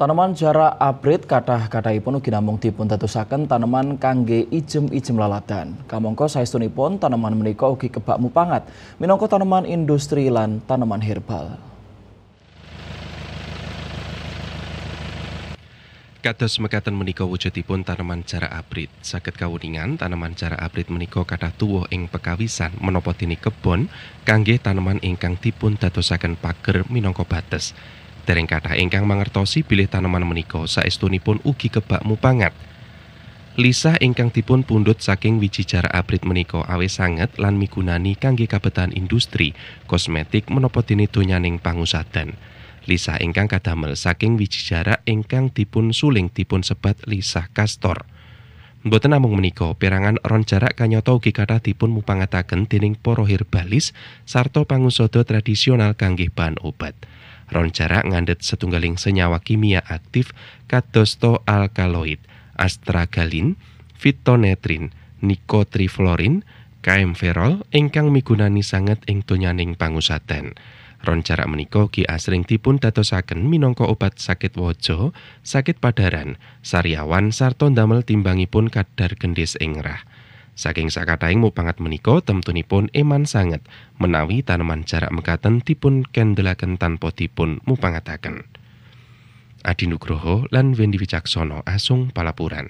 Tanaman jarak abrit kadah-kadah ipun ugi namung tetusaken tanaman kangge ijem-ijem lalatan Kamangka saestunipun tanaman menika ugi kebak mupangat minongko tanaman industri lan tanaman herbal. Kados mekaten menika wujudipun tanaman jarak abrit. Saged kawuningan tanaman jarak abrit menika kathah tuwuh ing pekawisan menapa dene kebon kangge tanaman ingkang dipun dadosaken pager minongko bates. Dereng kata ingkang mangertosi bilih taneman menika saestunipun ugi kebak mupangat. Lisah ingkang dipun pundut saking wiji jarak abrit menika awis sanget lan migunani kangge kabetan industri, kosmetik menapa dene donyaning pangusadan. Lisah ingkang kadamel saking wiji Engkang ingkang dipun suling dipun sebat lisah kastor. Mboten namung menika, perangan ron jarak kanyata ugi kathah dipun mupangataken dening para herbalis sarta pangusada tradisional kangge bahan obat. Roncara ngandet setunggaling senyawa kimia aktif kadosto alkaloid, astragalin, fitonetrin, nikotriflorin, kaemferol ingkang migunani sanget ing donyaning pangusaten. Roncara menikoki menika asring dipun datosaken minangka obat sakit waja, sakit padaran, sariawan sarta ndamel timbangipun kadar gendis ing rah. Saking sakataing mupangat menika temtunipun eman sanget menawi tanaman jarak mekaten dipun kendelaken tanpa dipun mupangataken. Adi Nugroho lan Wendy Wicaksono asung palapuran.